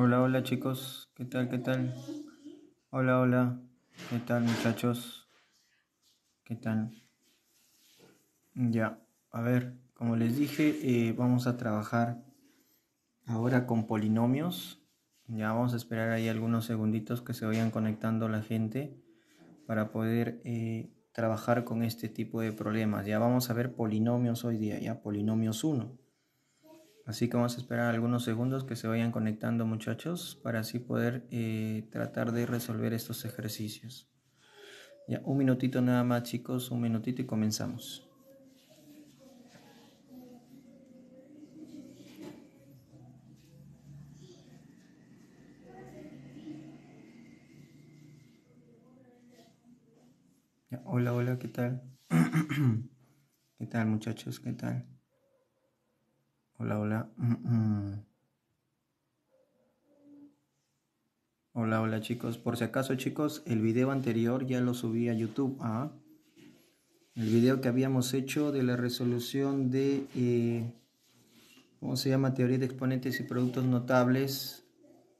Hola, hola chicos, ¿qué tal? ¿Qué tal? Hola, hola, ¿qué tal muchachos? ¿Qué tal? Ya, a ver, como les dije, eh, vamos a trabajar ahora con polinomios. Ya vamos a esperar ahí algunos segunditos que se vayan conectando la gente para poder eh, trabajar con este tipo de problemas. Ya vamos a ver polinomios hoy día, ya polinomios 1. Así que vamos a esperar algunos segundos que se vayan conectando muchachos para así poder eh, tratar de resolver estos ejercicios. Ya, un minutito nada más chicos, un minutito y comenzamos. hola, hola, ¿qué tal? ¿Qué tal muchachos? ¿Qué tal? Hola, hola. Mm, mm. Hola, hola chicos. Por si acaso chicos, el video anterior ya lo subí a YouTube. ¿ah? El video que habíamos hecho de la resolución de, eh, ¿cómo se llama? Teoría de exponentes y productos notables.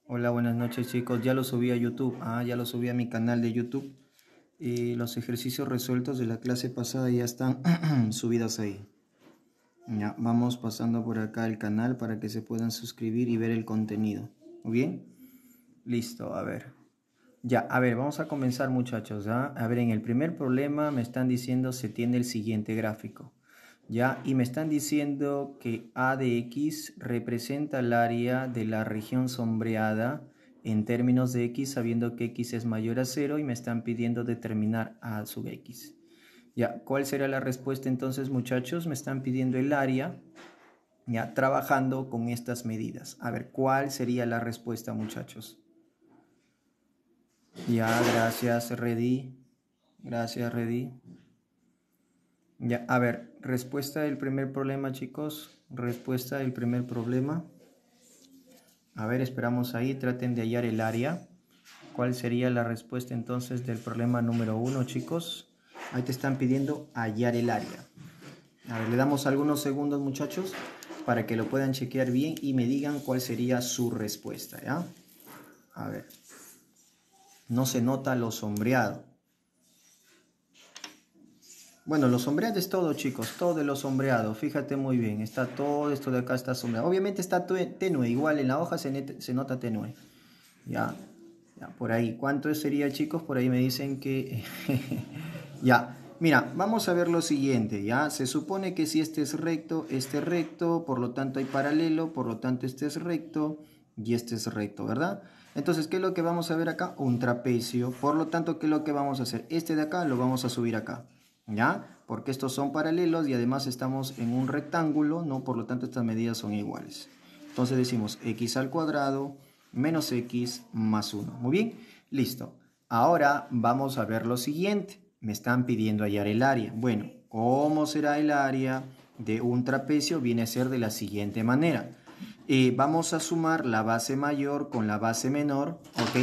Hola, buenas noches chicos. Ya lo subí a YouTube. ¿ah? Ya lo subí a mi canal de YouTube. y los ejercicios resueltos de la clase pasada ya están subidos ahí. Ya, vamos pasando por acá el canal para que se puedan suscribir y ver el contenido. ¿Bien? Listo, a ver. Ya, a ver, vamos a comenzar muchachos. ¿ah? A ver, en el primer problema me están diciendo se tiene el siguiente gráfico. ¿ya? Y me están diciendo que A de X representa el área de la región sombreada en términos de X, sabiendo que X es mayor a cero y me están pidiendo determinar A sub X. ¿Ya? ¿Cuál sería la respuesta entonces, muchachos? Me están pidiendo el área, ¿ya? Trabajando con estas medidas. A ver, ¿cuál sería la respuesta, muchachos? Ya, gracias, Reddy. Gracias, Reddy. Ya, a ver, respuesta del primer problema, chicos. Respuesta del primer problema. A ver, esperamos ahí, traten de hallar el área. ¿Cuál sería la respuesta entonces del problema número uno, chicos? Ahí te están pidiendo hallar el área. A ver, le damos algunos segundos muchachos para que lo puedan chequear bien y me digan cuál sería su respuesta, ¿ya? A ver. No se nota lo sombreado. Bueno, lo sombreado es todo, chicos, todo lo sombreado. Fíjate muy bien, está todo esto de acá está sombreado. Obviamente está tenue, igual en la hoja se, nota tenue. Ya, ya, por ahí. ¿Cuánto sería, chicos? Por ahí me dicen que Ya, mira, vamos a ver lo siguiente, ¿ya? Se supone que si este es recto, este es recto, por lo tanto hay paralelo, por lo tanto este es recto y este es recto, ¿verdad? Entonces, ¿qué es lo que vamos a ver acá? Un trapecio. Por lo tanto, ¿qué es lo que vamos a hacer? Este de acá lo vamos a subir acá, ¿ya? Porque estos son paralelos y además estamos en un rectángulo, ¿no? Por lo tanto, estas medidas son iguales. Entonces decimos x al cuadrado menos x más 1. Muy bien, listo. Ahora vamos a ver lo siguiente me están pidiendo hallar el área. Bueno, ¿cómo será el área de un trapecio? Viene a ser de la siguiente manera. Eh, vamos a sumar la base mayor con la base menor, ¿ok?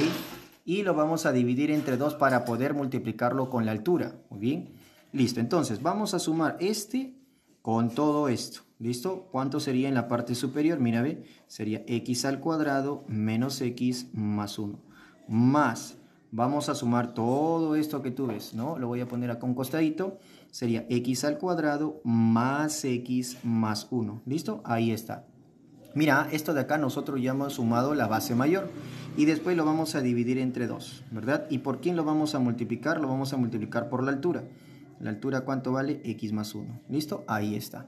Y lo vamos a dividir entre dos para poder multiplicarlo con la altura, ¿muy bien? Listo, entonces vamos a sumar este con todo esto, ¿listo? ¿Cuánto sería en la parte superior? Mira, ve, sería x al cuadrado menos x más 1, más vamos a sumar todo esto que tú ves, ¿no? Lo voy a poner acá un costadito. Sería x al cuadrado más x más 1. ¿Listo? Ahí está. Mira, esto de acá nosotros ya hemos sumado la base mayor y después lo vamos a dividir entre 2, ¿verdad? ¿Y por quién lo vamos a multiplicar? Lo vamos a multiplicar por la altura. ¿La altura cuánto vale? X más 1. ¿Listo? Ahí está.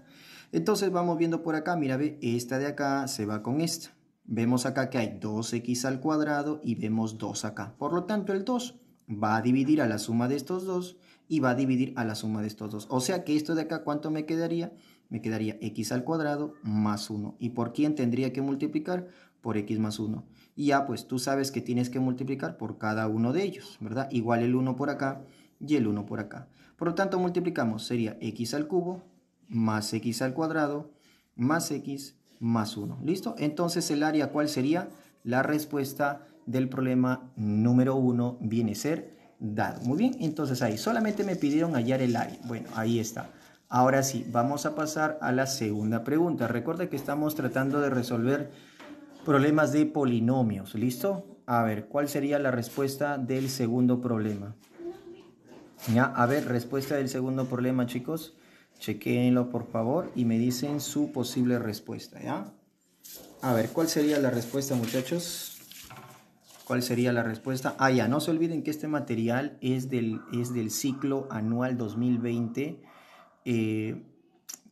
Entonces vamos viendo por acá, mira, ve, esta de acá se va con esta. Vemos acá que hay 2x al cuadrado y vemos 2 acá. Por lo tanto, el 2 va a dividir a la suma de estos dos y va a dividir a la suma de estos dos. O sea que esto de acá, ¿cuánto me quedaría? Me quedaría x al cuadrado más 1. ¿Y por quién tendría que multiplicar? Por x más 1. Y ya, pues tú sabes que tienes que multiplicar por cada uno de ellos, ¿verdad? Igual el 1 por acá y el 1 por acá. Por lo tanto, multiplicamos. Sería x al cubo más x al cuadrado más x más 1. ¿Listo? Entonces el área, ¿cuál sería? La respuesta del problema número uno viene a ser dado. Muy bien, entonces ahí solamente me pidieron hallar el área. Bueno, ahí está. Ahora sí, vamos a pasar a la segunda pregunta. Recuerda que estamos tratando de resolver problemas de polinomios, ¿listo? A ver, ¿cuál sería la respuesta del segundo problema? Ya, a ver, respuesta del segundo problema, chicos. Chequenlo por favor y me dicen su posible respuesta, ¿ya? A ver, ¿cuál sería la respuesta, muchachos? ¿Cuál sería la respuesta? Ah, ya, no se olviden que este material es del, es del ciclo anual 2020, eh,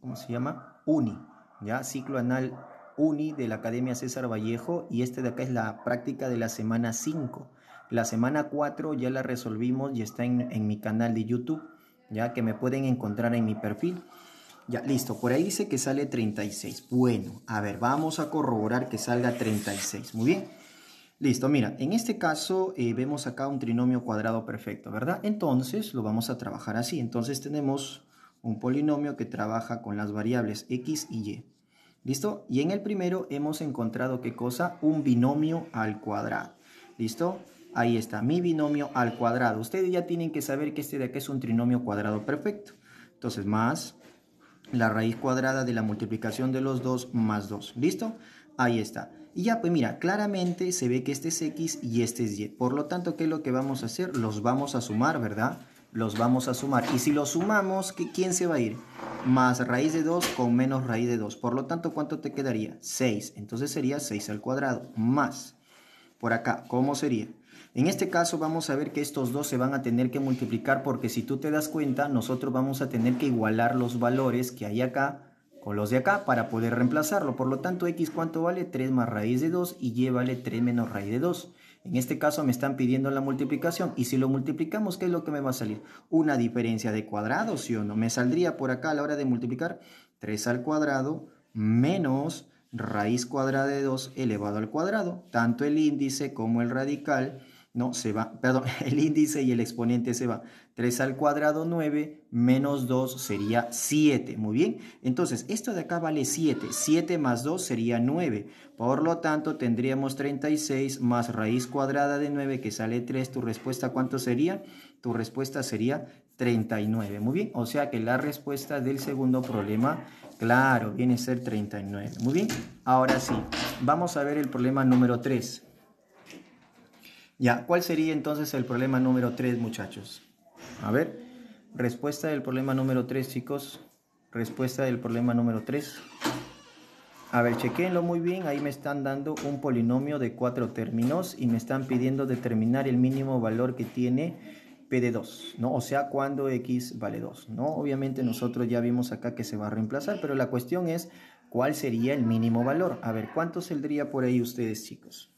¿cómo se llama? UNI, ¿ya? Ciclo anual UNI de la Academia César Vallejo y este de acá es la práctica de la semana 5. La semana 4 ya la resolvimos y está en, en mi canal de YouTube ya que me pueden encontrar en mi perfil. Ya, listo, por ahí dice que sale 36. Bueno, a ver, vamos a corroborar que salga 36. Muy bien. Listo, mira, en este caso eh, vemos acá un trinomio cuadrado perfecto, ¿verdad? Entonces lo vamos a trabajar así. Entonces tenemos un polinomio que trabaja con las variables x y y. ¿Listo? Y en el primero hemos encontrado qué cosa? Un binomio al cuadrado. ¿Listo? Ahí está, mi binomio al cuadrado. Ustedes ya tienen que saber que este de acá es un trinomio cuadrado perfecto. Entonces, más la raíz cuadrada de la multiplicación de los dos más 2. ¿Listo? Ahí está. Y ya, pues mira, claramente se ve que este es X y este es Y. Por lo tanto, ¿qué es lo que vamos a hacer? Los vamos a sumar, ¿verdad? Los vamos a sumar. Y si los sumamos, ¿quién se va a ir? Más raíz de 2 con menos raíz de 2. Por lo tanto, ¿cuánto te quedaría? 6. Entonces sería 6 al cuadrado. Más. Por acá, ¿cómo sería? En este caso vamos a ver que estos dos se van a tener que multiplicar porque si tú te das cuenta, nosotros vamos a tener que igualar los valores que hay acá con los de acá para poder reemplazarlo. Por lo tanto, x cuánto vale? 3 más raíz de 2 y y vale 3 menos raíz de 2. En este caso me están pidiendo la multiplicación y si lo multiplicamos, ¿qué es lo que me va a salir? Una diferencia de cuadrados, ¿sí o no? Me saldría por acá a la hora de multiplicar 3 al cuadrado menos raíz cuadrada de 2 elevado al cuadrado. Tanto el índice como el radical no, se va, perdón, el índice y el exponente se va. 3 al cuadrado 9 menos 2 sería 7. Muy bien, entonces esto de acá vale 7. 7 más 2 sería 9. Por lo tanto, tendríamos 36 más raíz cuadrada de 9 que sale 3. ¿Tu respuesta cuánto sería? Tu respuesta sería 39. Muy bien, o sea que la respuesta del segundo problema, claro, viene a ser 39. Muy bien, ahora sí, vamos a ver el problema número 3. Ya, ¿cuál sería entonces el problema número 3, muchachos? A ver, respuesta del problema número 3, chicos. Respuesta del problema número 3. A ver, chequenlo muy bien. Ahí me están dando un polinomio de cuatro términos y me están pidiendo determinar el mínimo valor que tiene P de 2, ¿no? O sea, cuando X vale 2, ¿no? Obviamente nosotros ya vimos acá que se va a reemplazar, pero la cuestión es, ¿cuál sería el mínimo valor? A ver, ¿cuánto saldría por ahí ustedes, chicos?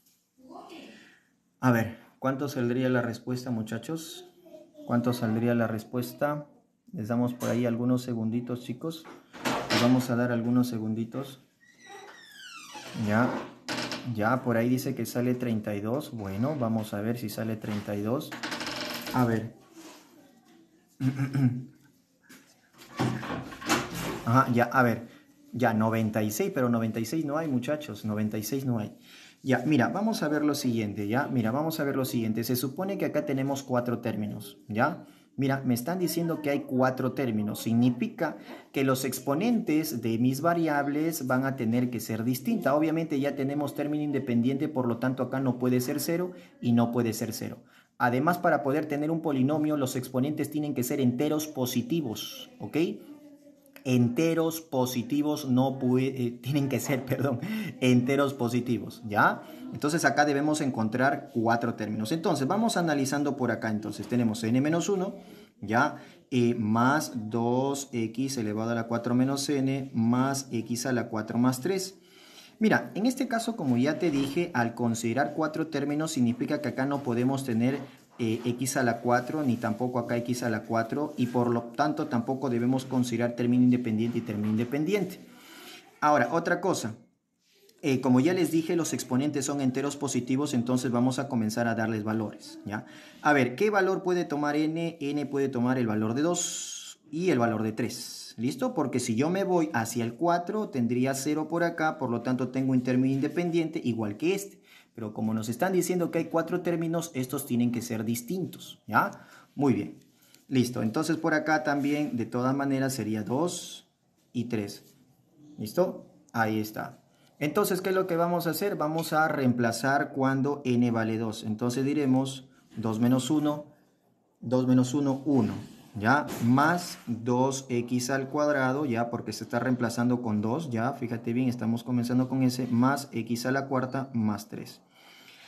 A ver, ¿cuánto saldría la respuesta, muchachos? ¿Cuánto saldría la respuesta? Les damos por ahí algunos segunditos, chicos. Les vamos a dar algunos segunditos. Ya, ya, por ahí dice que sale 32. Bueno, vamos a ver si sale 32. A ver. Ajá, ya, a ver. Ya, 96, pero 96 no hay, muchachos. 96 no hay. Ya, mira, vamos a ver lo siguiente, ¿ya? Mira, vamos a ver lo siguiente. Se supone que acá tenemos cuatro términos, ¿ya? Mira, me están diciendo que hay cuatro términos. Significa que los exponentes de mis variables van a tener que ser distintas. Obviamente ya tenemos término independiente, por lo tanto acá no puede ser cero y no puede ser cero. Además, para poder tener un polinomio, los exponentes tienen que ser enteros positivos, ¿ok? enteros positivos no puede, eh, tienen que ser, perdón, enteros positivos, ¿ya? Entonces acá debemos encontrar cuatro términos. Entonces vamos analizando por acá, entonces tenemos n-1, menos ¿ya? Eh, más 2x elevado a la 4 menos n más x a la 4 más 3. Mira, en este caso, como ya te dije, al considerar cuatro términos significa que acá no podemos tener eh, x a la 4 ni tampoco acá x a la 4 y por lo tanto tampoco debemos considerar término independiente y término independiente. Ahora, otra cosa, eh, como ya les dije, los exponentes son enteros positivos, entonces vamos a comenzar a darles valores. ¿ya? A ver, ¿qué valor puede tomar n? n puede tomar el valor de 2 y el valor de 3. ¿Listo? Porque si yo me voy hacia el 4, tendría 0 por acá, por lo tanto tengo un término independiente igual que este. Pero como nos están diciendo que hay cuatro términos, estos tienen que ser distintos, ¿ya? Muy bien. Listo. Entonces por acá también, de todas maneras, sería 2 y 3. ¿Listo? Ahí está. Entonces, ¿qué es lo que vamos a hacer? Vamos a reemplazar cuando n vale 2. Entonces diremos 2 menos 1, 2 menos 1, 1. ¿Ya? Más 2x al cuadrado, ya, porque se está reemplazando con 2, ya, fíjate bien, estamos comenzando con ese, más x a la cuarta, más 3.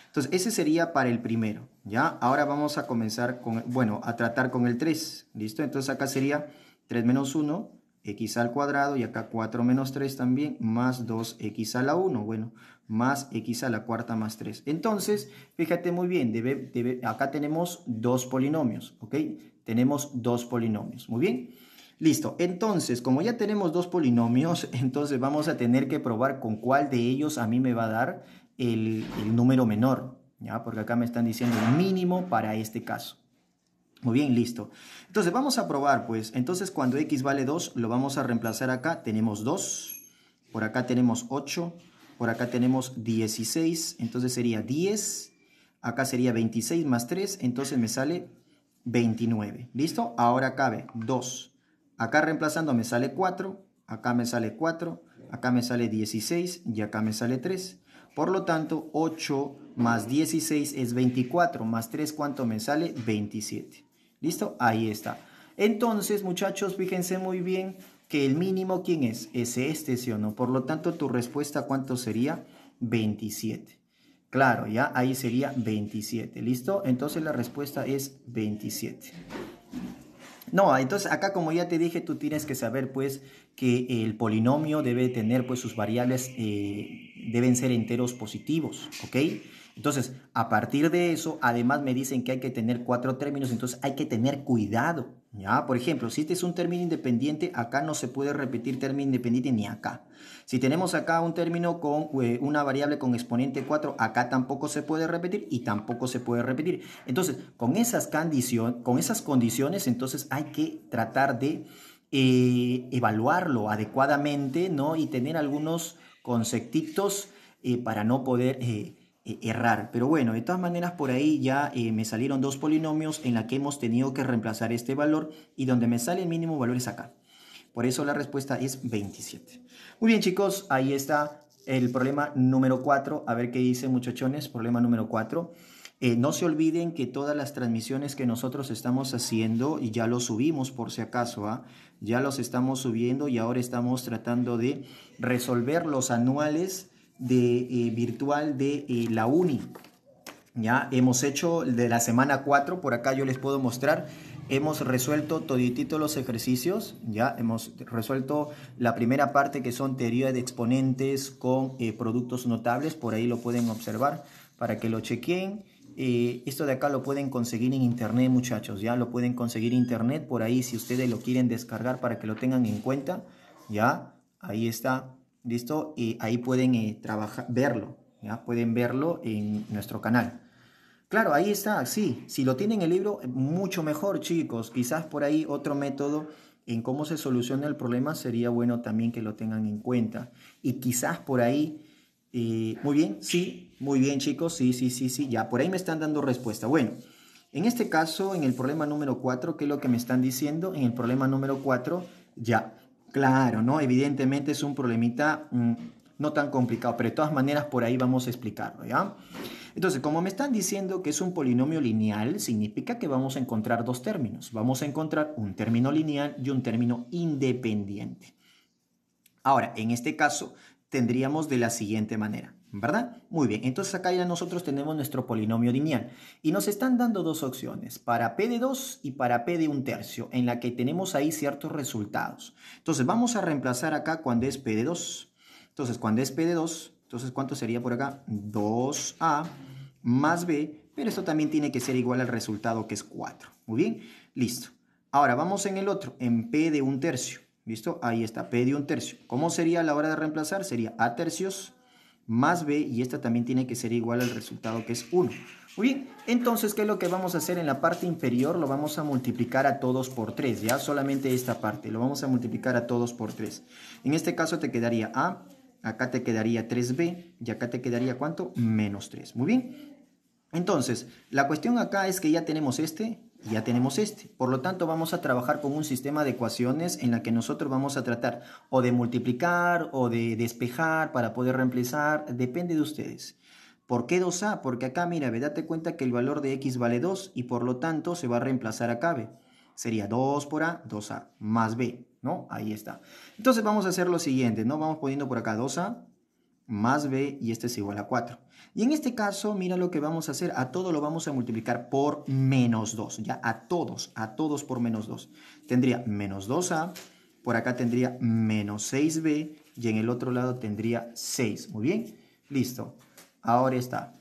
Entonces, ese sería para el primero, ¿ya? Ahora vamos a comenzar con, bueno, a tratar con el 3, ¿listo? Entonces, acá sería 3 menos 1, x al cuadrado, y acá 4 menos 3 también, más 2x a la 1, bueno, más x a la cuarta más 3. Entonces, fíjate muy bien, acá tenemos dos polinomios, ¿ok? Tenemos dos polinomios, muy bien. Listo, entonces, como ya tenemos dos polinomios, entonces vamos a tener que probar con cuál de ellos a mí me va a dar el, número menor, ¿ya? porque acá me están diciendo el mínimo para este caso. Muy bien, listo. Entonces vamos a probar, pues. Entonces cuando x vale 2, lo vamos a reemplazar acá. Tenemos 2, por acá tenemos 8, por acá tenemos 16, entonces sería 10, acá sería 26 más 3, entonces me sale 29. ¿Listo? Ahora cabe 2. Acá reemplazando me sale 4, acá me sale 4, acá me sale 16 y acá me sale 3. Por lo tanto, 8 más 16 es 24, más 3, ¿cuánto me sale? 27. ¿Listo? Ahí está. Entonces, muchachos, fíjense muy bien que el mínimo, ¿quién es? Es este, ¿sí o no? Por lo tanto, tu respuesta, ¿cuánto sería? 27. Claro, ya ahí sería 27, ¿listo? Entonces la respuesta es 27. No, entonces acá como ya te dije, tú tienes que saber pues que el polinomio debe tener, pues sus variables eh, deben ser enteros positivos, ¿ok? Entonces, a partir de eso, además me dicen que hay que tener cuatro términos, entonces hay que tener cuidado, ¿ya? Por ejemplo, si este es un término independiente, acá no se puede repetir término independiente ni acá. Si tenemos acá un término con eh, una variable con exponente 4, acá tampoco se puede repetir y tampoco se puede repetir. Entonces, con esas, con esas condiciones, entonces hay que tratar de eh, evaluarlo adecuadamente ¿no? y tener algunos conceptitos eh, para no poder eh, e-, errar. Pero bueno, de todas maneras por ahí ya me salieron dos polinomios en la que hemos tenido que reemplazar este valor y donde me sale el mínimo valor es acá. Por eso la respuesta es 27. Muy bien chicos, ahí está el problema número 4. A ver qué dice muchachones, problema número 4. no se olviden que todas las transmisiones que nosotros estamos haciendo, y ya lo subimos por si acaso, ¿ah? ya los estamos subiendo y ahora estamos tratando de resolver los anuales de eh, virtual de eh, la uni. Ya hemos hecho de la semana 4, por acá yo les puedo mostrar, hemos resuelto toditito los ejercicios, ya hemos resuelto la primera parte que son teoría de exponentes con eh, productos notables, por ahí lo pueden observar para que lo chequen. Eh, esto de acá lo pueden conseguir en internet, muchachos, ya lo pueden conseguir en internet por ahí si ustedes lo quieren descargar para que lo tengan en cuenta, ya ahí está, listo, y ahí pueden eh, trabajar, verlo, ya pueden verlo en nuestro canal. Claro, ahí está, sí, si lo tienen el libro, mucho mejor, chicos. Quizás por ahí otro método en cómo se soluciona el problema sería bueno también que lo tengan en cuenta. Y quizás por ahí muy bien, sí, muy bien chicos, sí, sí, sí, sí, ya, por ahí me están dando respuesta. Bueno, en este caso, en el problema número 4, ¿qué es lo que me están diciendo? En el problema número 4, ya, claro, ¿no? Evidentemente es un problemita mm, no tan complicado, pero de todas maneras por ahí vamos a explicarlo, ¿ya? Entonces, como me están diciendo que es un polinomio lineal, significa que vamos a encontrar dos términos. Vamos a encontrar un término lineal y un término independiente. Ahora, en este caso, tendríamos de la siguiente manera, ¿verdad? Muy bien, entonces acá ya nosotros tenemos nuestro polinomio lineal y nos están dando dos opciones, para p de 2 y para p de 1 tercio, en la que tenemos ahí ciertos resultados. Entonces vamos a reemplazar acá cuando es p de 2. Entonces cuando es p de 2, entonces ¿cuánto sería por acá? 2a más b, pero esto también tiene que ser igual al resultado que es 4. Muy bien, listo. Ahora vamos en el otro, en p de 1 tercio. ¿Visto? Ahí está, P de un tercio. ¿Cómo sería la hora de reemplazar? Sería A tercios más B y esta también tiene que ser igual al resultado que es 1. Muy bien, entonces, ¿qué es lo que vamos a hacer en la parte inferior? Lo vamos a multiplicar a todos por 3, ¿ya? Solamente esta parte, lo vamos a multiplicar a todos por 3. En este caso te quedaría A, acá te quedaría 3B y acá te quedaría ¿cuánto? Menos 3. Muy bien, entonces, la cuestión acá es que ya tenemos este, ya tenemos este. Por lo tanto, vamos a trabajar con un sistema de ecuaciones en la que nosotros vamos a tratar o de multiplicar o de despejar para poder reemplazar. Depende de ustedes. ¿Por qué 2A? Porque acá, mira, ve, date cuenta que el valor de X vale 2 y por lo tanto se va a reemplazar acá, B. Sería 2 por A, 2A, más B, ¿no? Ahí está. Entonces vamos a hacer lo siguiente, ¿no? Vamos poniendo por acá 2A más B y este es igual a 4. Y en este caso, mira lo que vamos a hacer. A todo lo vamos a multiplicar por menos 2. Ya a todos, a todos por menos 2. Tendría menos 2a, por acá tendría menos 6b y en el otro lado tendría 6. Muy bien, listo. Ahora está.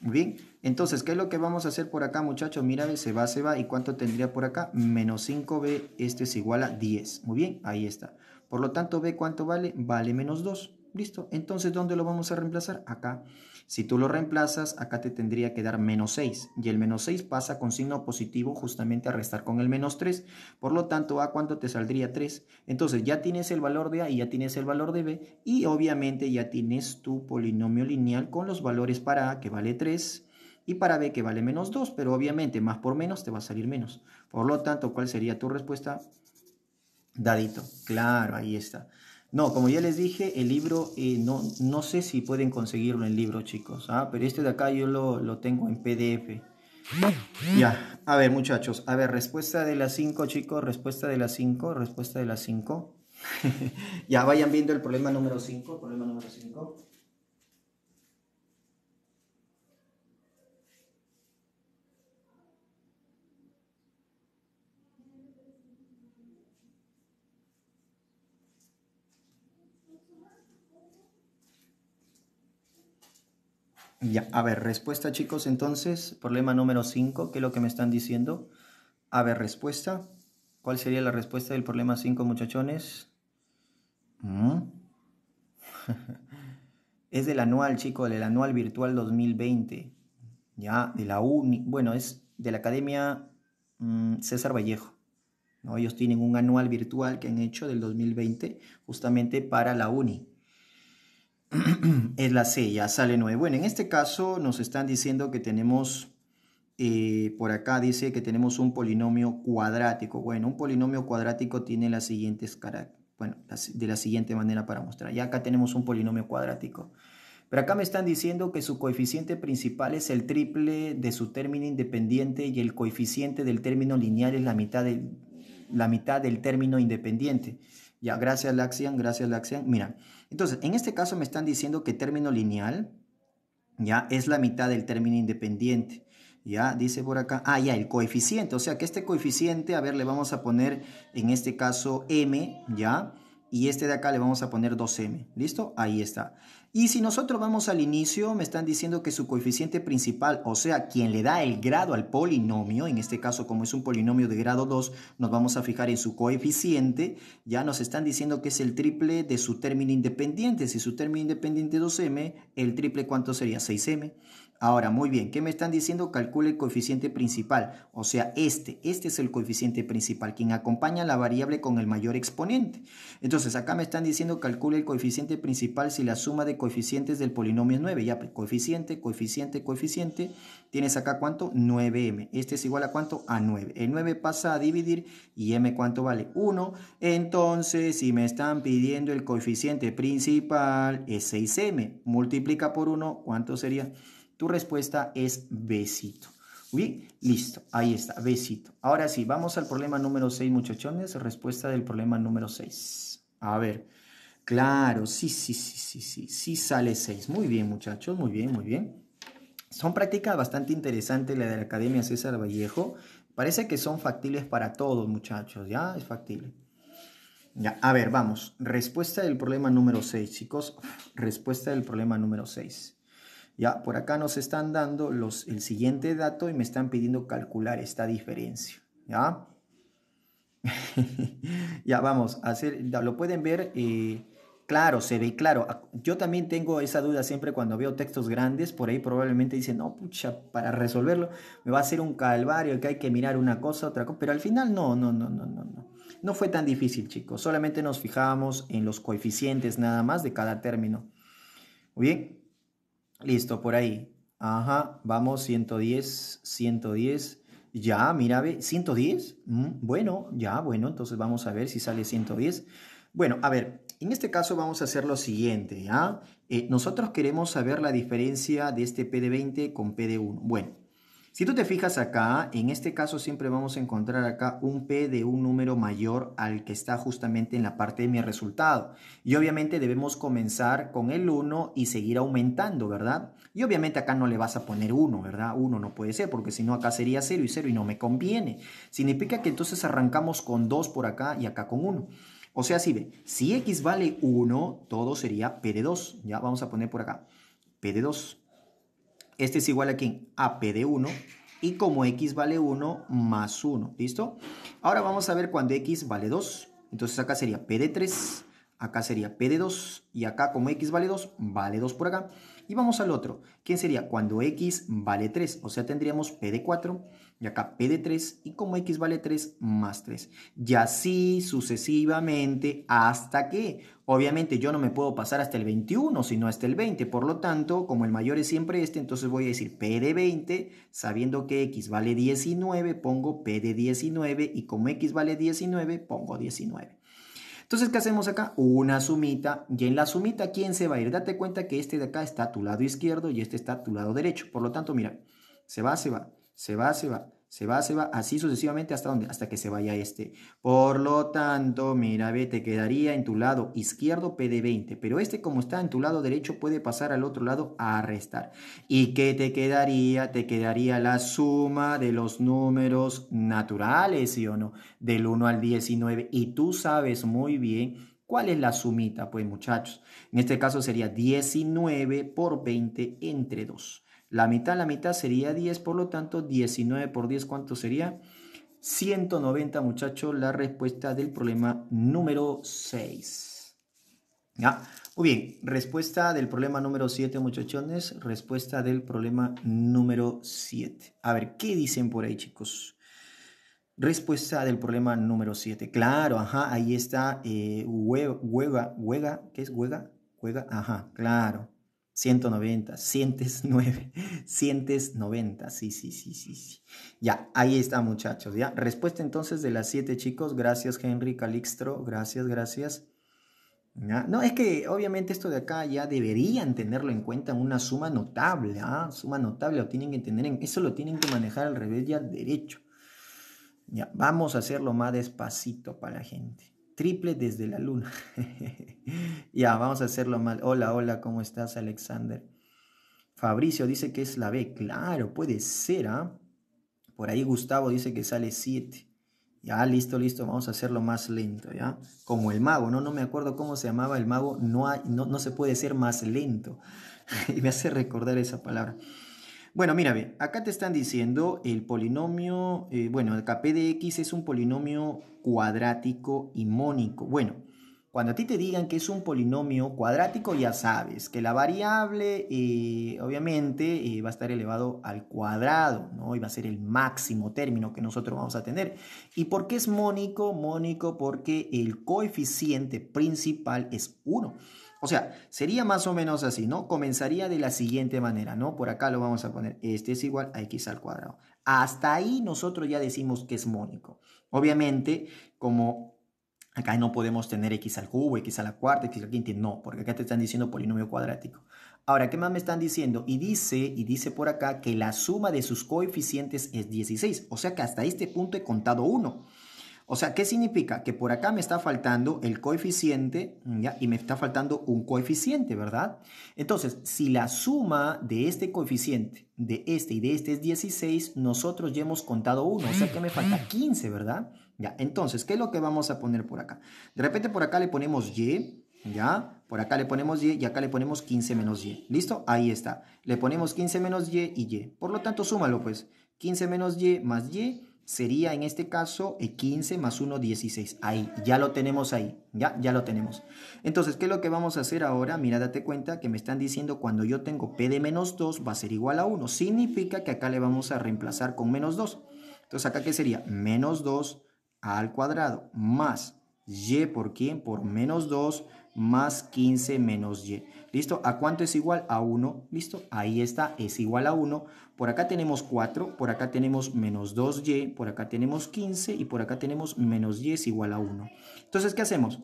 Muy bien. Entonces, ¿qué es lo que vamos a hacer por acá, muchachos? Mira, se va, se va. ¿Y cuánto tendría por acá? Menos 5b, este es igual a 10. Muy bien, ahí está. Por lo tanto, ¿b cuánto vale? Vale menos 2. Listo. Entonces, ¿dónde lo vamos a reemplazar? Acá. Si tú lo reemplazas, acá te tendría que dar menos 6. Y el menos 6 pasa con signo positivo justamente a restar con el menos 3. Por lo tanto, ¿a cuánto te saldría 3? Entonces ya tienes el valor de A y ya tienes el valor de B. Y obviamente ya tienes tu polinomio lineal con los valores para A que vale 3 y para B que vale menos 2, pero obviamente más por menos te va a salir menos. Por lo tanto, ¿cuál sería tu respuesta? Dadito, claro, ahí está. No, como ya les dije, el libro, eh, no, no sé si pueden conseguirlo en libro, chicos, ¿ah? pero este de acá yo lo, tengo en PDF. Ya, a ver muchachos, a ver, respuesta de las 5 chicos, respuesta de las 5, respuesta de las 5. ya vayan viendo el problema número 5, problema número 5. Ya, a ver, respuesta chicos, entonces, problema número 5, ¿qué es lo que me están diciendo? A ver, respuesta. ¿Cuál sería la respuesta del problema 5, muchachones? Mm. es del anual, chicos, del anual virtual 2020. Ya, de la UNI, bueno, es de la Academia mm, César Vallejo. Ellos tienen un anual virtual que han hecho del 2020 justamente para la UNI. es la C, ya sale 9. Bueno, en este caso nos están diciendo que tenemos, eh, por acá dice que tenemos un polinomio cuadrático. Bueno, un polinomio cuadrático tiene las siguientes características. Bueno, de la siguiente manera para mostrar. Ya acá tenemos un polinomio cuadrático. Pero acá me están diciendo que su coeficiente principal es el triple de su término independiente y el coeficiente del término lineal es la mitad, de, la mitad del término independiente. Ya, gracias Laxian, gracias acción Mira, entonces, en este caso me están diciendo que término lineal, ya, es la mitad del término independiente. Ya, dice por acá, ah, ya, el coeficiente, o sea que este coeficiente, a ver, le vamos a poner en este caso m, ya, y este de acá le vamos a poner 2m, ¿listo? Ahí está. Y si nosotros vamos al inicio, me están diciendo que su coeficiente principal, o sea, quien le da el grado al polinomio, en este caso como es un polinomio de grado 2, nos vamos a fijar en su coeficiente, ya nos están diciendo que es el triple de su término independiente. Si su término independiente es 2m, el triple cuánto sería 6m. Ahora, muy bien, ¿qué me están diciendo? Calcule el coeficiente principal, o sea, este, este es el coeficiente principal, quien acompaña la variable con el mayor exponente. Entonces, acá me están diciendo calcule el coeficiente principal si la suma de coeficientes del polinomio es 9, ya, pues, coeficiente, coeficiente, coeficiente, tienes acá cuánto? 9m, este es igual a cuánto? A 9. El 9 pasa a dividir y m cuánto vale? 1. Entonces, si me están pidiendo el coeficiente principal es 6m, multiplica por 1, ¿cuánto sería? Tu respuesta es besito. ¿Uy? Listo, ahí está, besito. Ahora sí, vamos al problema número 6, muchachones. Respuesta del problema número 6. A ver, claro, sí, sí, sí, sí, sí, sí sale 6. Muy bien, muchachos, muy bien, muy bien. Son prácticas bastante interesantes la de la Academia César Vallejo. Parece que son factibles para todos, muchachos, ¿ya? Es factible. Ya, a ver, vamos. Respuesta del problema número 6, chicos. Respuesta del problema número 6. Ya, por acá nos están dando los, el siguiente dato y me están pidiendo calcular esta diferencia. Ya, ya vamos a hacer, lo pueden ver. Eh, claro, se ve claro. Ah, yo también tengo esa duda siempre cuando veo textos grandes. Por ahí probablemente dicen, no, pucha, para resolverlo me va a ser un calvario, que hay que mirar una cosa, otra cosa. Pero al final, no, no, no, no, no. no. No fue tan difícil, chicos. Solamente nos fijábamos en los coeficientes nada más de cada término. Muy bien. Listo, por ahí. Ajá, vamos, 110, 110. Ya, mira, ve, 110. Mm, bueno, ya, bueno, entonces vamos a ver si sale 110. Bueno, a ver, en este caso vamos a hacer lo siguiente, ¿ah? eh, nosotros queremos saber la diferencia de este pd 20 con pd 1. Bueno, si tú te fijas acá, en este caso siempre vamos a encontrar acá un P de un número mayor al que está justamente en la parte de mi resultado. Y obviamente debemos comenzar con el 1 y seguir aumentando, ¿verdad? Y obviamente acá no le vas a poner 1, ¿verdad? 1 no puede ser porque si no acá sería 0 y 0 y no me conviene. Significa que entonces arrancamos con 2 por acá y acá con 1. O sea, si ve, si x vale 1, todo sería P de 2. Ya vamos a poner por acá. P de 2. Este es igual aquí A P de 1 y como x vale 1 más 1, ¿listo? Ahora vamos a ver cuando x vale 2. Entonces acá sería P de 3, acá sería P de 2 y acá como x vale 2, vale 2 por acá. Y vamos al otro, que sería cuando x vale 3, o sea, tendríamos p de 4 y acá p de 3 y como x vale 3 más 3. Y así sucesivamente hasta que, obviamente yo no me puedo pasar hasta el 21, sino hasta el 20. Por lo tanto, como el mayor es siempre este, entonces voy a decir p de 20, sabiendo que x vale 19, pongo p de 19 y como x vale 19, pongo 19. Entonces, ¿qué hacemos acá? Una sumita. Y en la sumita, ¿quién se va a ir? Date cuenta que este de acá está a tu lado izquierdo y este está a tu lado derecho. Por lo tanto, mira, se va, se va, se va, se va. Se va, se va, así sucesivamente, ¿hasta dónde? Hasta que se vaya este. Por lo tanto, mira, ve, te quedaría en tu lado izquierdo P de 20, pero este como está en tu lado derecho puede pasar al otro lado a restar. ¿Y qué te quedaría? Te quedaría la suma de los números naturales, ¿sí o no? Del 1 al 19. Y tú sabes muy bien ¿Cuál es la sumita? Pues muchachos, en este caso sería 19 por 20 entre 2. La mitad, la mitad sería 10, por lo tanto, 19 por 10, ¿cuánto sería? 190, muchachos, la respuesta del problema número 6. ¿Ya? Muy bien, respuesta del problema número 7, muchachones. Respuesta del problema número 7. A ver, ¿qué dicen por ahí, chicos? Respuesta del problema número 7. Claro, ajá, ahí está eh, huega, ¿qué es huega? Huega, ajá, claro. 190, 109, 190, sí, sí, sí, sí, sí. Ya, ahí está muchachos, ya. Respuesta entonces de las siete chicos, gracias Henry Calixtro, gracias, gracias. No, es que obviamente esto de acá ya deberían tenerlo en cuenta en una suma notable, ¿ah? Suma notable, lo tienen que entender, en, eso lo tienen que manejar al revés ya derecho. Ya, vamos a hacerlo más despacito para la gente triple desde la luna. ya, vamos a hacerlo más Hola, hola, ¿cómo estás, Alexander? Fabricio dice que es la B. Claro, puede ser, ¿ah? Por ahí Gustavo dice que sale 7. Ya, listo, listo, vamos a hacerlo más lento, ¿ya? Como el mago, ¿no? No me acuerdo cómo se llamaba el mago, no, no, no se puede ser más lento. y me hace recordar esa palabra. Bueno, mira, bien, acá te están diciendo el polinomio, eh, bueno, el Kp de x es un polinomio cuadrático y mónico. Bueno, cuando a ti te digan que es un polinomio cuadrático, ya sabes que la variable eh, obviamente eh, va a estar elevado al cuadrado, ¿no? Y va a ser el máximo término que nosotros vamos a tener. ¿Y por qué es mónico? Mónico porque el coeficiente principal es 1. O sea, sería más o menos así, ¿no? Comenzaría de la siguiente manera, ¿no? Por acá lo vamos a poner, este es igual a x al cuadrado. Hasta ahí nosotros ya decimos que es mónico. Obviamente, como acá no podemos tener x al cubo, x a la cuarta, x al quinta, no, porque acá te están diciendo polinomio cuadrático. Ahora, ¿qué más me están diciendo? Y dice, y dice por acá que la suma de sus coeficientes es 16. O sea que hasta este punto he contado 1. O sea, ¿qué significa? Que por acá me está faltando el coeficiente ¿ya? y me está faltando un coeficiente, ¿verdad? Entonces, si la suma de este coeficiente, de este y de este es 16, nosotros ya hemos contado 1, o sea que me falta 15, ¿verdad? Ya, entonces, ¿qué es lo que vamos a poner por acá? De repente por acá le ponemos y, ¿ya? Por acá le ponemos y y acá le ponemos 15 menos y. ¿Listo? Ahí está. Le ponemos 15 menos y y y. Por lo tanto, súmalo pues. 15 menos y más y sería en este caso 15 más 1, 16. Ahí, ya lo tenemos ahí, ya, ya lo tenemos. Entonces, ¿qué es lo que vamos a hacer ahora? Mira, date cuenta que me están diciendo cuando yo tengo P de menos 2 va a ser igual a 1. Significa que acá le vamos a reemplazar con menos 2. Entonces, ¿acá qué sería? Menos 2 al cuadrado más Y por quién? Por menos 2 más 15 menos y. ¿Listo? ¿A cuánto es igual? A 1. ¿Listo? Ahí está, es igual a 1. Por acá tenemos 4, por acá tenemos menos 2y, por acá tenemos 15 y por acá tenemos menos y es igual a 1. Entonces, ¿qué hacemos?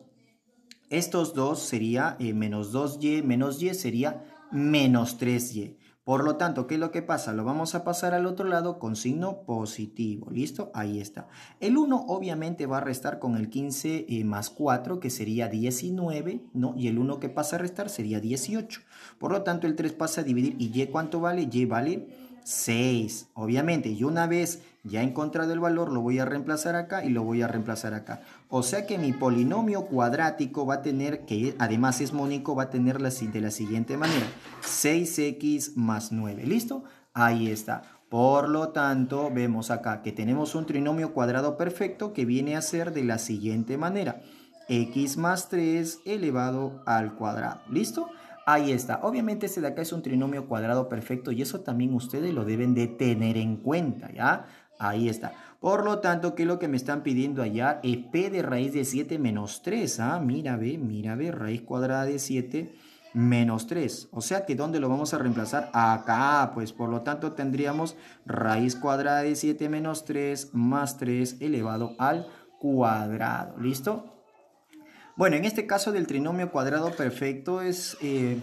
Estos dos sería eh, menos 2y, menos y sería menos 3y. Por lo tanto, ¿qué es lo que pasa? Lo vamos a pasar al otro lado con signo positivo. ¿Listo? Ahí está. El 1 obviamente va a restar con el 15 eh, más 4, que sería 19, ¿no? Y el 1 que pasa a restar sería 18. Por lo tanto, el 3 pasa a dividir. ¿Y Y cuánto vale? Y vale 6, obviamente. Y una vez ya en contra del valor lo voy a reemplazar acá y lo voy a reemplazar acá. O sea que mi polinomio cuadrático va a tener, que además es mónico, va a tener de la siguiente manera. 6x más 9. ¿Listo? Ahí está. Por lo tanto, vemos acá que tenemos un trinomio cuadrado perfecto que viene a ser de la siguiente manera. x más 3 elevado al cuadrado. ¿Listo? Ahí está. Obviamente este de acá es un trinomio cuadrado perfecto y eso también ustedes lo deben de tener en cuenta, ¿ya? Ahí está. Por lo tanto, ¿qué es lo que me están pidiendo allá Es P de raíz de 7 menos 3. Ah, mira, ve, mira, ve, raíz cuadrada de 7 menos 3. O sea que ¿dónde lo vamos a reemplazar? Acá, pues por lo tanto tendríamos raíz cuadrada de 7 menos 3 más 3 elevado al cuadrado. ¿Listo? Bueno, en este caso del trinomio cuadrado perfecto es, eh,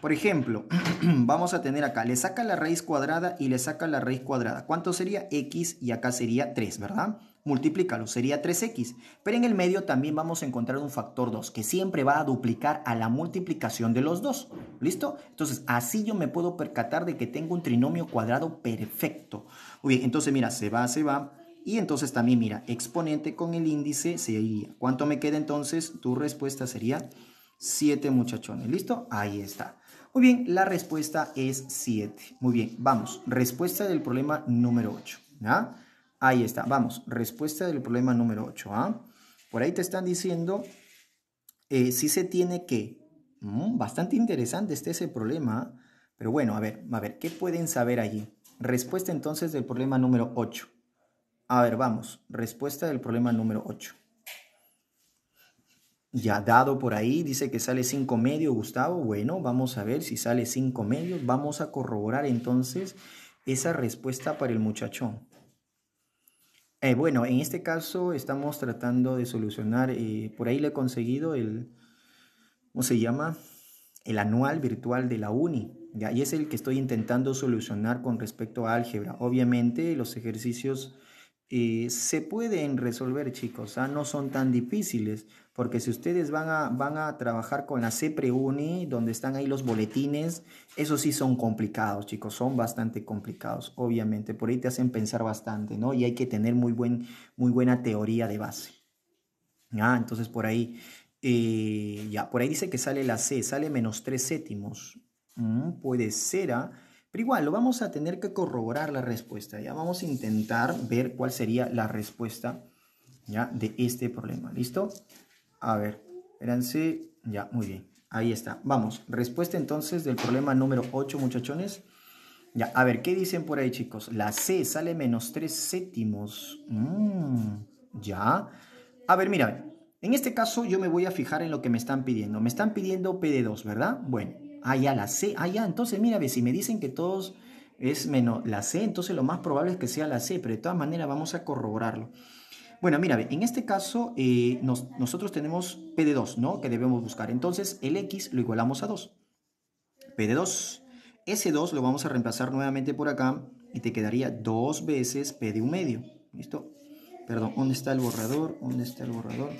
por ejemplo, vamos a tener acá, le saca la raíz cuadrada y le saca la raíz cuadrada. ¿Cuánto sería? X y acá sería 3, ¿verdad? Multiplícalo, sería 3x. Pero en el medio también vamos a encontrar un factor 2, que siempre va a duplicar a la multiplicación de los dos. ¿Listo? Entonces, así yo me puedo percatar de que tengo un trinomio cuadrado perfecto. Muy bien, entonces mira, se va, se va y entonces también, mira, exponente con el índice sería. ¿Cuánto me queda entonces? Tu respuesta sería 7 muchachones. ¿Listo? Ahí está. Muy bien, la respuesta es 7. Muy bien, vamos. Respuesta del problema número 8. Ahí está. Vamos, respuesta del problema número 8. ¿ah? Por ahí te están diciendo eh, si se tiene que. Mm, bastante interesante este ese problema. ¿ah? Pero bueno, a ver, a ver, ¿qué pueden saber allí? Respuesta entonces del problema número 8. A ver, vamos. Respuesta del problema número 8. Ya dado por ahí, dice que sale 5 medio, Gustavo. Bueno, vamos a ver si sale 5 medios. Vamos a corroborar entonces esa respuesta para el muchachón. Eh, bueno, en este caso estamos tratando de solucionar, eh, por ahí le he conseguido el, ¿cómo se llama? El anual virtual de la UNI, ¿ya? y es el que estoy intentando solucionar con respecto a álgebra. Obviamente los ejercicios eh, se pueden resolver, chicos, ah, no son tan difíciles, porque si ustedes van a, van a trabajar con la C preuni donde están ahí los boletines, esos sí son complicados, chicos, son bastante complicados, obviamente, por ahí te hacen pensar bastante, ¿no? Y hay que tener muy, buen, muy buena teoría de base. Ah, entonces por ahí, eh, ya, por ahí dice que sale la C, sale menos tres séptimos. Mm, puede ser, ¿ah? Pero igual, lo vamos a tener que corroborar la respuesta, ¿ya? Vamos a intentar ver cuál sería la respuesta, ¿ya? De este problema, ¿listo? A ver, espérense, ya, muy bien, ahí está. Vamos, respuesta entonces del problema número 8, muchachones. Ya, a ver, ¿qué dicen por ahí, chicos? La C sale menos 3 séptimos. Mmm, ya. A ver, mira, en este caso yo me voy a fijar en lo que me están pidiendo. Me están pidiendo PD2, ¿verdad? Bueno, Ah, ya la C. Ah, ya, entonces mira, si me dicen que todos es menos la C, entonces lo más probable es que sea la C, pero de todas maneras vamos a corroborarlo. Bueno, mira, en este caso eh, nosotros tenemos P de 2, ¿no? Que debemos buscar. Entonces el X lo igualamos a 2. P de 2. S2 lo vamos a reemplazar nuevamente por acá y te quedaría dos veces P de un medio. ¿Listo? Perdón, ¿dónde está el borrador? ¿Dónde está el borrador?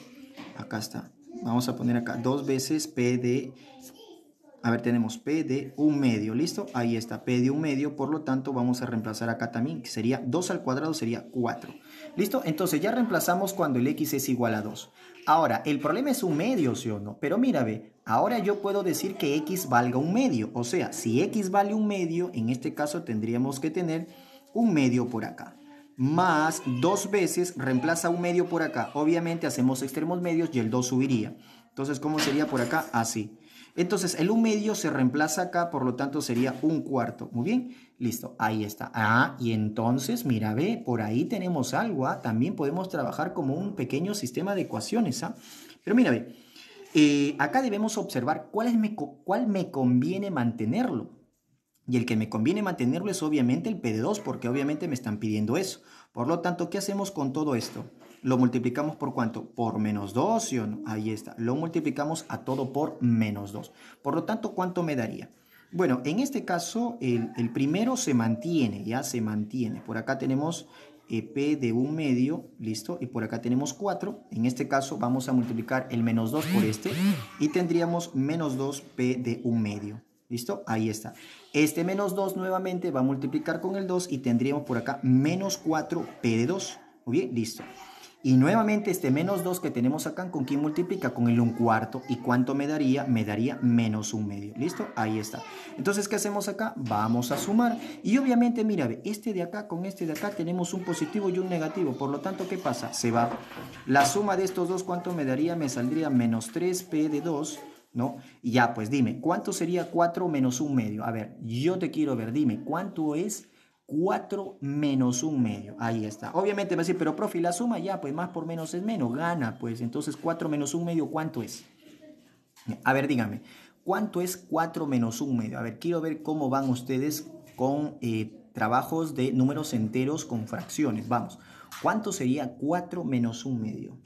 Acá está. Vamos a poner acá dos veces P de a ver, tenemos P de un medio, ¿listo? Ahí está, P de un medio, por lo tanto vamos a reemplazar acá también, que sería 2 al cuadrado sería 4. ¿Listo? Entonces ya reemplazamos cuando el X es igual a 2. Ahora, el problema es un medio, ¿sí o no? Pero mira, ve, ahora yo puedo decir que X valga un medio. O sea, si X vale un medio, en este caso tendríamos que tener un medio por acá más dos veces, reemplaza un medio por acá. Obviamente hacemos extremos medios y el 2 subiría. Entonces, ¿cómo sería por acá? Así. Entonces, el 1 medio se reemplaza acá, por lo tanto sería un cuarto. Muy bien, listo, ahí está. Ah, y entonces, mira, ve, por ahí tenemos algo, ah, También podemos trabajar como un pequeño sistema de ecuaciones, ¿ah? Pero mira, ve, eh, acá debemos observar cuál, es me, cuál me conviene mantenerlo. Y el que me conviene mantenerlo es obviamente el P de 2 porque obviamente me están pidiendo eso. Por lo tanto, ¿qué hacemos con todo esto? lo multiplicamos por cuánto? Por menos 2, ¿sí o no? Ahí está. Lo multiplicamos a todo por menos 2. Por lo tanto, ¿cuánto me daría? Bueno, en este caso, el, primero se mantiene, ya se mantiene. Por acá tenemos eh, P de un medio, listo, y por acá tenemos 4. En este caso vamos a multiplicar el menos 2 por este y tendríamos menos 2P de un medio. ¿Listo? Ahí está. Este menos 2 nuevamente va a multiplicar con el 2 y tendríamos por acá menos 4P de 2. Muy bien, listo. Y nuevamente este menos 2 que tenemos acá, ¿con quién multiplica? Con el 1 cuarto. ¿Y cuánto me daría? Me daría menos 1 medio. ¿Listo? Ahí está. Entonces, ¿qué hacemos acá? Vamos a sumar. Y obviamente, mira, este de acá con este de acá tenemos un positivo y un negativo. Por lo tanto, ¿qué pasa? Se va. La suma de estos dos, ¿cuánto me daría? Me saldría menos 3p de 2. ¿No? Y ya, pues dime, ¿cuánto sería 4 menos 1 medio? A ver, yo te quiero ver, dime, ¿cuánto es 4 menos un medio. Ahí está. Obviamente va a decir, pero profe, la suma ya, pues más por menos es menos, gana, pues. Entonces 4 menos un medio, ¿cuánto es? A ver, dígame, ¿cuánto es 4 menos un medio? A ver, quiero ver cómo van ustedes con eh, trabajos de números enteros con fracciones. Vamos, ¿cuánto sería 4 menos un medio?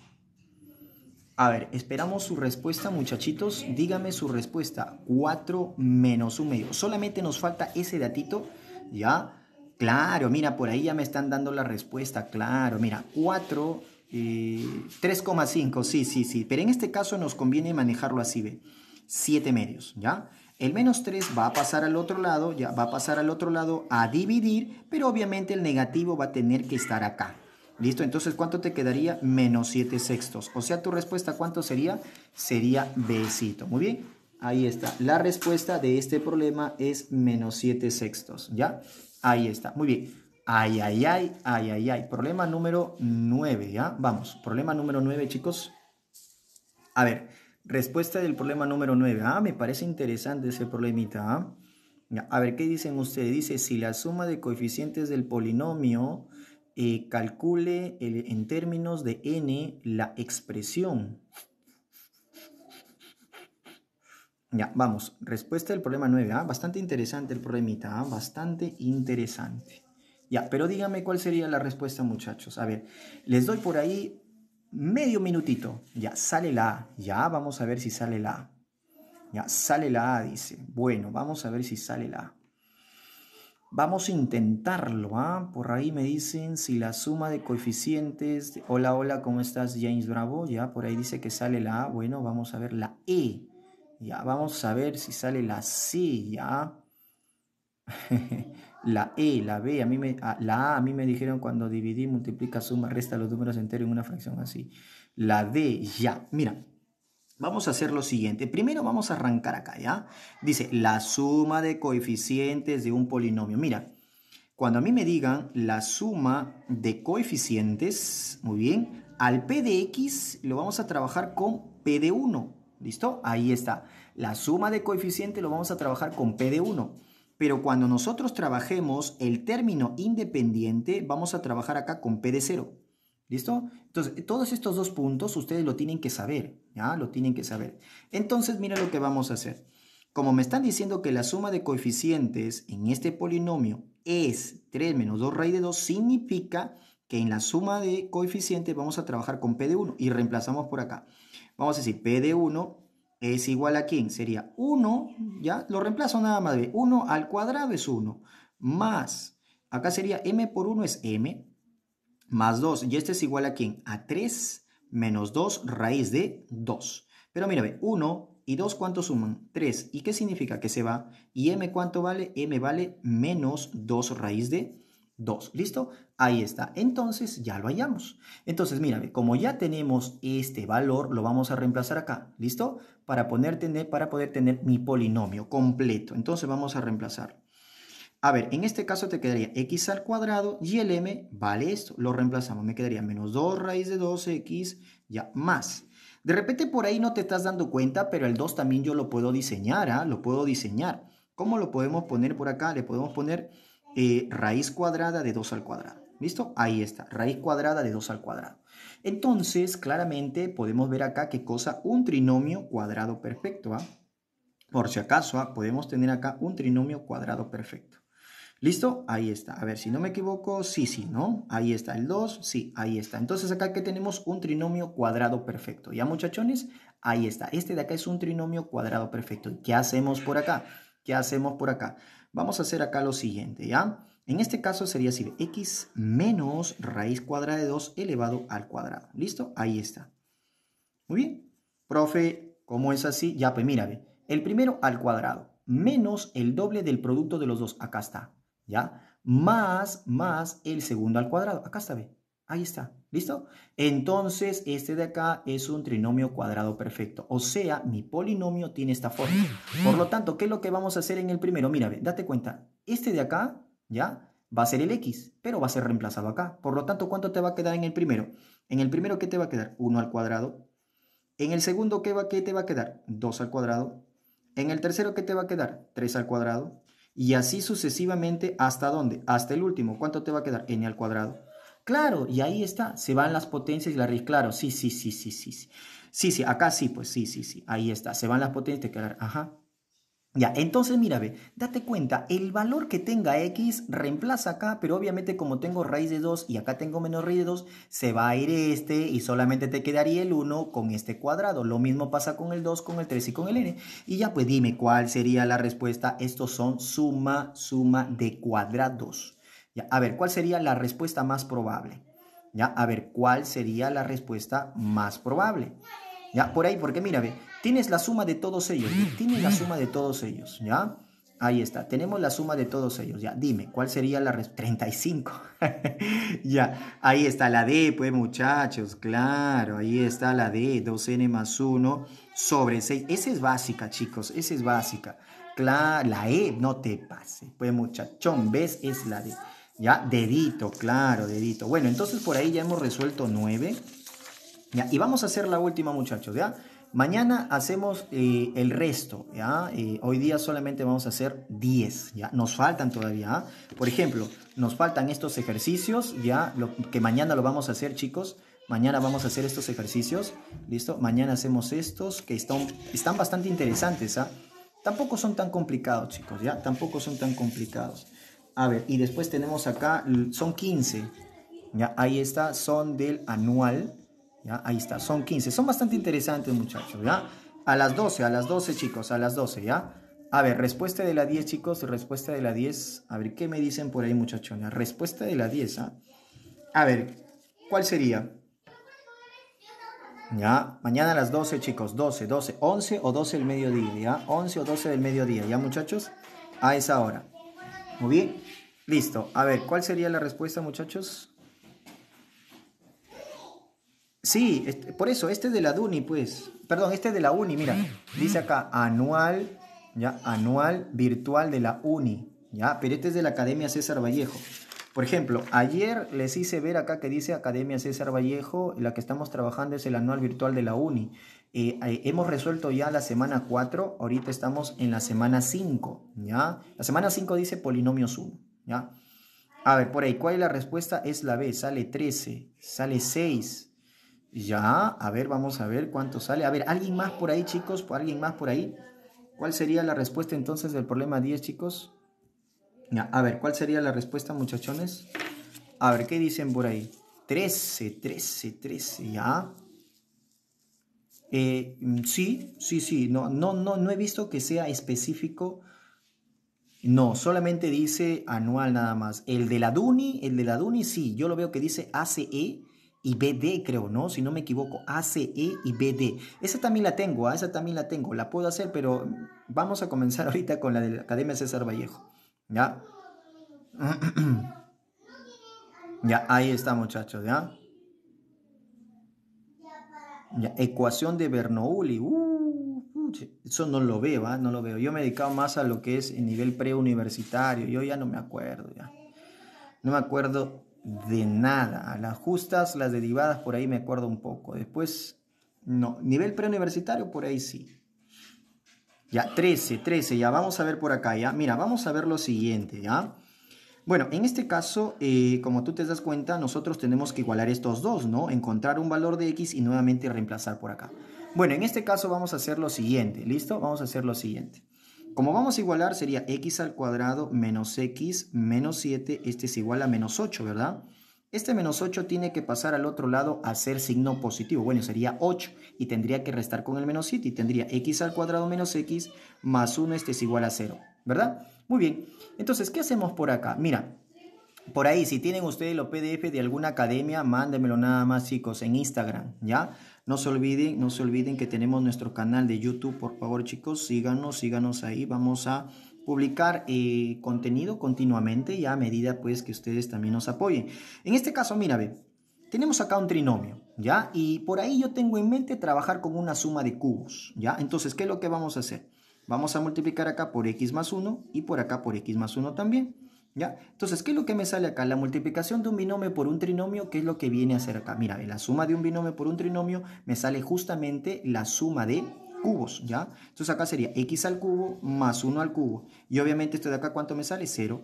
A ver, esperamos su respuesta, muchachitos. Dígame su respuesta. 4 menos un medio. Solamente nos falta ese datito, ¿ya? Claro, mira, por ahí ya me están dando la respuesta, claro, mira, 4, eh, 3,5, sí, sí, sí, pero en este caso nos conviene manejarlo así, ve, 7 medios, ¿ya? El menos 3 va a pasar al otro lado, ya va a pasar al otro lado a dividir, pero obviamente el negativo va a tener que estar acá. ¿Listo? Entonces, ¿cuánto te quedaría? Menos 7 sextos. O sea, tu respuesta, ¿cuánto sería? Sería besito Muy bien, ahí está. La respuesta de este problema es menos 7 sextos, ¿ya? Ahí está, muy bien. Ay, ay, ay, ay, ay, ay. Problema número 9, ¿ya? Vamos, problema número 9, chicos. A ver, respuesta del problema número 9. Ah, me parece interesante ese problemita. ¿ah? A ver, ¿qué dicen ustedes? Dice, si la suma de coeficientes del polinomio eh, calcule en términos de n la expresión. Ya, vamos. Respuesta del problema 9. ¿ah? Bastante interesante el problemita. ¿ah? Bastante interesante. Ya, pero dígame cuál sería la respuesta, muchachos. A ver, les doy por ahí medio minutito. Ya, sale la A. Ya, vamos a ver si sale la A. Ya, sale la A, dice. Bueno, vamos a ver si sale la A. Vamos a intentarlo, ¿ah? Por ahí me dicen si la suma de coeficientes... Hola, hola, ¿cómo estás, James Bravo? Ya, por ahí dice que sale la A. Bueno, vamos a ver la E. Ya, vamos a ver si sale la C, ya. la E, la B, a mí me, ah, la A a mí me dijeron cuando dividí, multiplica, suma, resta los números enteros en una fracción así. La D, ya. Mira, vamos a hacer lo siguiente. Primero vamos a arrancar acá, ¿ya? Dice, la suma de coeficientes de un polinomio. Mira, cuando a mí me digan la suma de coeficientes, muy bien, al P de X lo vamos a trabajar con P de 1. ¿Listo? Ahí está. La suma de coeficientes. lo vamos a trabajar con P de 1. Pero cuando nosotros trabajemos el término independiente, vamos a trabajar acá con P de 0. ¿Listo? Entonces, todos estos dos puntos ustedes lo tienen que saber, ¿ya? Lo tienen que saber. Entonces, mira lo que vamos a hacer. Como me están diciendo que la suma de coeficientes en este polinomio es 3 menos 2 raíz de 2, significa que en la suma de coeficientes vamos a trabajar con P de 1 y reemplazamos por acá. Vamos a decir, P de 1 es igual a quién? Sería 1, ¿ya? Lo reemplazo nada más de 1 al cuadrado es 1, más, acá sería m por 1 es m, más 2, y este es igual a quién? A 3 menos 2 raíz de 2. Pero mira, 1 y 2 ¿cuánto suman? 3. ¿Y qué significa que se va? ¿Y m cuánto vale? m vale menos 2 raíz de 2. ¿Listo? Ahí está. Entonces ya lo hallamos. Entonces, mira, como ya tenemos este valor, lo vamos a reemplazar acá. ¿Listo? Para, para poder tener mi polinomio completo. Entonces vamos a reemplazar. A ver, en este caso te quedaría x al cuadrado y el m vale esto. Lo reemplazamos. Me quedaría menos 2 raíz de 2x, ya más. De repente por ahí no te estás dando cuenta, pero el 2 también yo lo puedo diseñar, ¿ah? Lo puedo diseñar. ¿Cómo lo podemos poner por acá? Le podemos poner raíz cuadrada de 2 al cuadrado. ¿Listo? Ahí está, raíz cuadrada de 2 al cuadrado. Entonces, claramente podemos ver acá qué cosa un trinomio cuadrado perfecto. ¿ah? Por si acaso, ¿ah? podemos tener acá un trinomio cuadrado perfecto. ¿Listo? Ahí está. A ver, si no me equivoco, sí, sí, ¿no? Ahí está el 2, sí, ahí está. Entonces acá que tenemos un trinomio cuadrado perfecto. ¿Ya muchachones? Ahí está. Este de acá es un trinomio cuadrado perfecto. ¿Y qué hacemos por acá? ¿Qué hacemos por acá? vamos a hacer acá lo siguiente, ¿ya? En este caso sería así, x menos raíz cuadrada de 2 elevado al cuadrado. ¿Listo? Ahí está. Muy bien. Profe, ¿cómo es así? Ya, pues mira, El primero al cuadrado, menos el doble del producto de los dos. Acá está, ¿ya? Más, más el segundo al cuadrado. Acá está, ve. Ahí está, ¿listo? Entonces, este de acá es un trinomio cuadrado perfecto. O sea, mi polinomio tiene esta forma. Por lo tanto, ¿qué es lo que vamos a hacer en el primero? Mira, date cuenta. Este de acá, ¿ya? Va a ser el x, pero va a ser reemplazado acá. Por lo tanto, ¿cuánto te va a quedar en el primero? En el primero, ¿qué te va a quedar? 1 al cuadrado. En el segundo, ¿qué, va, qué te va a quedar? 2 al cuadrado. En el tercero, ¿qué te va a quedar? 3 al cuadrado. Y así sucesivamente, ¿hasta dónde? Hasta el último. ¿Cuánto te va a quedar? n al cuadrado. Claro, y ahí está, se van las potencias y la raíz, claro, sí, sí, sí, sí, sí, sí. Sí, sí, acá sí, pues sí, sí, sí, ahí está, se van las potencias, te quedan, ajá. Ya, entonces mira, ve, date cuenta, el valor que tenga x reemplaza acá, pero obviamente como tengo raíz de 2 y acá tengo menos raíz de 2, se va a ir este y solamente te quedaría el 1 con este cuadrado. Lo mismo pasa con el 2, con el 3 y con el n. Y ya pues dime cuál sería la respuesta. Estos son suma, suma de cuadrados. A ver, ¿cuál sería la respuesta más probable? ¿Ya? A ver, ¿cuál sería la respuesta más probable? ¿Ya? Por ahí, porque mira, ve, tienes la suma de todos ellos, tienes la suma de todos ellos, ¿ya? Ahí está, tenemos la suma de todos ellos, ya, dime, ¿cuál sería la respuesta? 35, ya, ahí está la D, pues muchachos, claro, ahí está la D, 2N más 1 sobre 6, esa es básica, chicos, esa es básica, la E, no te pase, pues muchachón, ¿ves? Es la D. ¿Ya? Dedito, claro, dedito. Bueno, entonces por ahí ya hemos resuelto nueve. ¿Ya? Y vamos a hacer la última, muchachos, ¿ya? Mañana hacemos eh, el resto, ¿ya? Eh, hoy día solamente vamos a hacer diez, ¿ya? Nos faltan todavía, ¿ah? Por ejemplo, nos faltan estos ejercicios, ¿ya? Lo, que mañana lo vamos a hacer, chicos. Mañana vamos a hacer estos ejercicios, ¿listo? Mañana hacemos estos que están, están bastante interesantes, ¿ah? Tampoco son tan complicados, chicos, ¿ya? Tampoco son tan complicados. A ver, y después tenemos acá, son 15. Ya, ahí está, son del anual. Ya, ahí está, son 15. Son bastante interesantes, muchachos, ¿ya? A las 12, a las 12, chicos, a las 12, ¿ya? A ver, respuesta de la 10, chicos, respuesta de la 10. A ver, ¿qué me dicen por ahí, muchachos? respuesta de la 10, ¿ah? A ver, ¿cuál sería? Ya, mañana a las 12, chicos, 12, 12, 11 o 12 del mediodía, ¿ya? 11 o 12 del mediodía, ¿ya, muchachos? A esa hora. Muy bien. Listo. A ver, ¿cuál sería la respuesta, muchachos? Sí, por eso, este es de la DUNI, pues. Perdón, este es de la UNI, mira. Dice acá, anual, ya, anual virtual de la UNI, ya. Pero este es de la Academia César Vallejo. Por ejemplo, ayer les hice ver acá que dice Academia César Vallejo, la que estamos trabajando es el anual virtual de la UNI. Eh, eh, hemos resuelto ya la semana 4, ahorita estamos en la semana 5, ¿ya? La semana 5 dice polinomios 1, ¿ya? A ver, por ahí, ¿cuál es la respuesta? Es la B, sale 13, sale 6, ¿ya? A ver, vamos a ver cuánto sale. A ver, ¿alguien más por ahí, chicos? ¿Alguien más por ahí? ¿Cuál sería la respuesta entonces del problema 10, chicos? a ver, ¿cuál sería la respuesta, muchachones? A ver, ¿qué dicen por ahí? 13, 13, 13, ya. Eh, mm, sí, sí, sí, no, no, no, no he visto que sea específico. No, solamente dice anual nada más. El de la DUNI, el de la DUNI, sí, yo lo veo que dice ACE y BD, creo, ¿no? Si no me equivoco, ACE y BD. Esa también la tengo, ah, esa también la tengo, la puedo hacer, pero vamos a comenzar ahorita con la de la Academia César Vallejo. ¿Ya? ya, ahí está muchachos, ¿ya? Ya, ecuación de Bernoulli. Uh, eso no lo veo, ¿ah? no lo veo. Yo me he dedicado más a lo que es el nivel preuniversitario. Yo ya no me acuerdo, ya. No me acuerdo de nada. las justas, las derivadas, por ahí me acuerdo un poco. Después, no. Nivel preuniversitario, por ahí sí. Ya, 13, 13, ya vamos a ver por acá, ya. Mira, vamos a ver lo siguiente, ya. Bueno, en este caso, eh, como tú te das cuenta, nosotros tenemos que igualar estos dos, ¿no? Encontrar un valor de x y nuevamente reemplazar por acá. Bueno, en este caso vamos a hacer lo siguiente, ¿listo? Vamos a hacer lo siguiente. Como vamos a igualar sería x al cuadrado menos x menos 7, este es igual a menos 8, ¿verdad? Este menos 8 tiene que pasar al otro lado a ser signo positivo. Bueno, sería 8 y tendría que restar con el menos 7 y tendría x al cuadrado menos x más 1, este es igual a 0, ¿verdad? Muy bien, entonces, ¿qué hacemos por acá? Mira, por ahí, si tienen ustedes los PDF de alguna academia, mándemelo nada más, chicos, en Instagram, ¿ya? No se olviden, no se olviden que tenemos nuestro canal de YouTube, por favor, chicos, síganos, síganos ahí, vamos a publicar eh, contenido continuamente ya a medida pues que ustedes también nos apoyen. En este caso, mira, ve, tenemos acá un trinomio, ¿ya? Y por ahí yo tengo en mente trabajar con una suma de cubos, ¿ya? Entonces, ¿qué es lo que vamos a hacer? Vamos a multiplicar acá por x más 1 y por acá por x más 1 también. ¿Ya? Entonces, ¿qué es lo que me sale acá? La multiplicación de un binomio por un trinomio, ¿qué es lo que viene a hacer acá? Mira, la suma de un binomio por un trinomio me sale justamente la suma de cubos, ¿ya? Entonces acá sería x al cubo más 1 al cubo. Y obviamente esto de acá, ¿cuánto me sale? 0.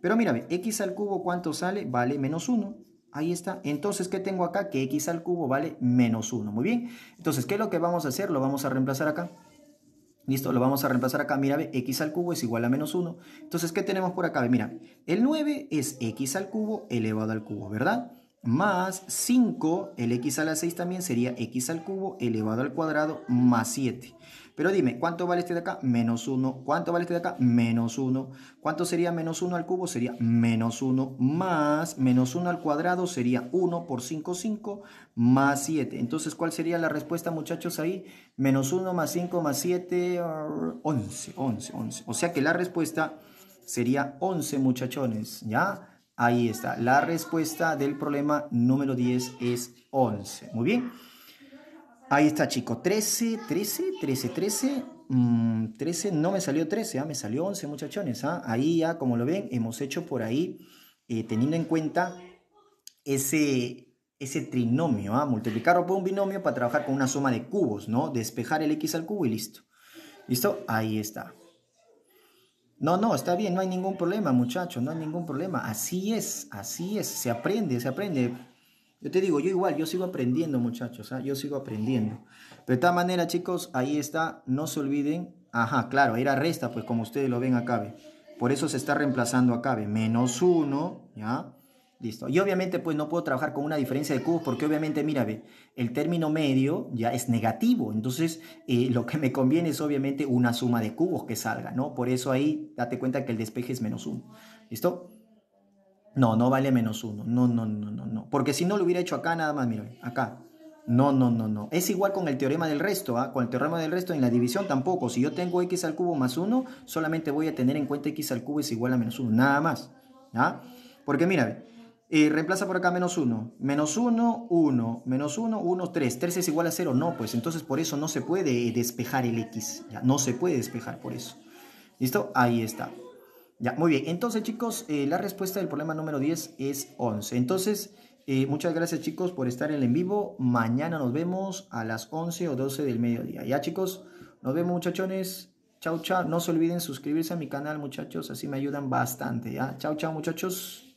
Pero ve, x al cubo, ¿cuánto sale? Vale menos 1. Ahí está. Entonces, ¿qué tengo acá? Que x al cubo vale menos 1. Muy bien. Entonces, ¿qué es lo que vamos a hacer? Lo vamos a reemplazar acá. Listo, lo vamos a reemplazar acá. Mira, ve, x al cubo es igual a menos 1. Entonces, ¿qué tenemos por acá? Mira, el 9 es x al cubo elevado al cubo, ¿verdad? más 5, el x a la 6 también sería x al cubo elevado al cuadrado más 7. Pero dime, ¿cuánto vale este de acá? Menos 1. ¿Cuánto vale este de acá? Menos 1. ¿Cuánto sería menos 1 al cubo? Sería menos 1 más menos 1 al cuadrado sería 1 por 5, 5 más 7. Entonces, ¿cuál sería la respuesta, muchachos, ahí? Menos 1 más 5 más 7, 11, 11, 11. O sea que la respuesta sería 11, muchachones, ¿ya? Ahí está. La respuesta del problema número 10 es 11. Muy bien. Ahí está, chicos. 13, 13, 13, 13. 13, no me salió 13, ah, me salió 11, muchachones. Ah. Ahí ya, como lo ven, hemos hecho por ahí, eh, teniendo en cuenta ese, ese trinomio, ah. multiplicarlo por un binomio para trabajar con una suma de cubos, ¿no? Despejar el x al cubo y listo. ¿Listo? Ahí está. No, no, está bien, no hay ningún problema, muchacho, no hay ningún problema. Así es, así es, se aprende, se aprende. Yo te digo, yo igual, yo sigo aprendiendo, muchachos, ¿ah? yo sigo aprendiendo. de tal manera, chicos, ahí está, no se olviden. Ajá, claro, era resta, pues como ustedes lo ven acabe, Por eso se está reemplazando acabe, Menos uno, ¿ya? Listo. Y obviamente, pues no puedo trabajar con una diferencia de cubos porque obviamente, mira, ve, el término medio ya es negativo. Entonces, eh, lo que me conviene es obviamente una suma de cubos que salga, ¿no? Por eso ahí date cuenta que el despeje es menos uno. ¿Listo? No, no vale menos uno. No, no, no, no, no. Porque si no lo hubiera hecho acá, nada más, mira, acá. No, no, no, no. Es igual con el teorema del resto, ¿ah? Con el teorema del resto en la división tampoco. Si yo tengo x al cubo más 1, solamente voy a tener en cuenta x al cubo es igual a menos 1, nada más. ¿ah? Porque mira, ve, reemplaza por acá menos 1. Menos 1, 1. Menos 1, 1, 3. 3 es igual a 0. No, pues entonces por eso no se puede eh, despejar el x. Ya, no se puede despejar por eso. ¿Listo? Ahí está. Ya, muy bien. Entonces, chicos, eh, la respuesta del problema número 10 es 11. Entonces, eh, muchas gracias, chicos, por estar en el en vivo. Mañana nos vemos a las 11 o 12 del mediodía. Ya, chicos, nos vemos, muchachones. Chau, chao, No se olviden suscribirse a mi canal, muchachos. Así me ayudan bastante. Ya, chau, chau, muchachos.